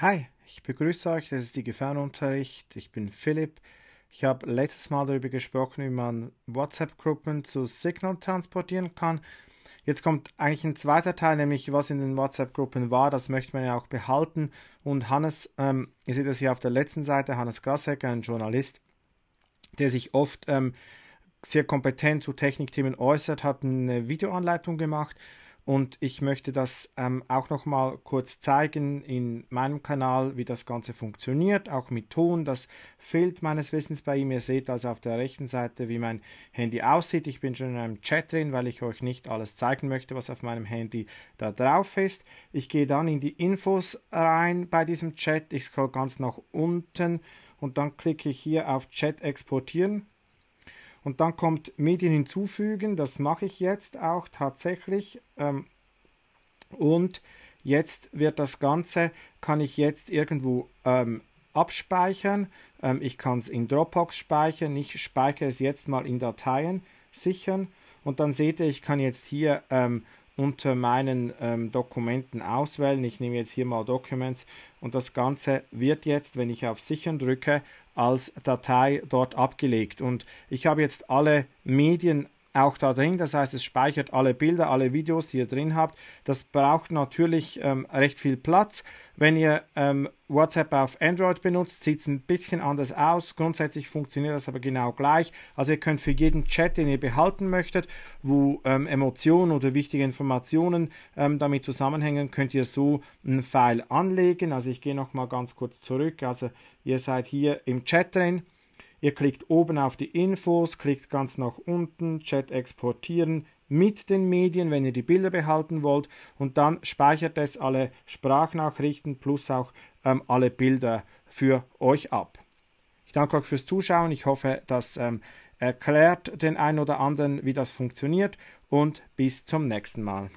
Hi, ich begrüße euch, das ist die Gefahrenunterricht. Ich bin Philipp. Ich habe letztes Mal darüber gesprochen, wie man WhatsApp-Gruppen zu Signal transportieren kann. Jetzt kommt eigentlich ein zweiter Teil, nämlich was in den WhatsApp-Gruppen war. Das möchte man ja auch behalten. Und Hannes, ähm, ihr seht das hier auf der letzten Seite, Hannes Grashecker, ein Journalist, der sich oft ähm, sehr kompetent zu Technikthemen äußert, hat eine Videoanleitung gemacht und ich möchte das ähm, auch noch mal kurz zeigen in meinem Kanal, wie das Ganze funktioniert, auch mit Ton. Das fehlt meines Wissens bei ihm. Ihr seht also auf der rechten Seite, wie mein Handy aussieht. Ich bin schon in einem Chat drin, weil ich euch nicht alles zeigen möchte, was auf meinem Handy da drauf ist. Ich gehe dann in die Infos rein bei diesem Chat. Ich scroll ganz nach unten und dann klicke ich hier auf Chat exportieren und dann kommt Medien hinzufügen, das mache ich jetzt auch tatsächlich. Ähm, und jetzt wird das Ganze, kann ich jetzt irgendwo ähm, abspeichern. Ähm, ich kann es in Dropbox speichern. Ich speichere es jetzt mal in Dateien sichern. Und dann seht ihr, ich kann jetzt hier ähm, unter meinen ähm, Dokumenten auswählen. Ich nehme jetzt hier mal Documents und das Ganze wird jetzt, wenn ich auf Sichern drücke, als Datei dort abgelegt. Und ich habe jetzt alle Medien auch da drin. Das heißt, es speichert alle Bilder, alle Videos, die ihr drin habt. Das braucht natürlich ähm, recht viel Platz. Wenn ihr ähm, WhatsApp auf Android benutzt, sieht es ein bisschen anders aus. Grundsätzlich funktioniert das aber genau gleich. Also ihr könnt für jeden Chat, den ihr behalten möchtet, wo ähm, Emotionen oder wichtige Informationen ähm, damit zusammenhängen, könnt ihr so einen File anlegen. Also ich gehe nochmal ganz kurz zurück. Also ihr seid hier im Chat drin Ihr klickt oben auf die Infos, klickt ganz nach unten, Chat exportieren mit den Medien, wenn ihr die Bilder behalten wollt und dann speichert es alle Sprachnachrichten plus auch ähm, alle Bilder für euch ab. Ich danke euch fürs Zuschauen. Ich hoffe, das ähm, erklärt den einen oder anderen, wie das funktioniert und bis zum nächsten Mal.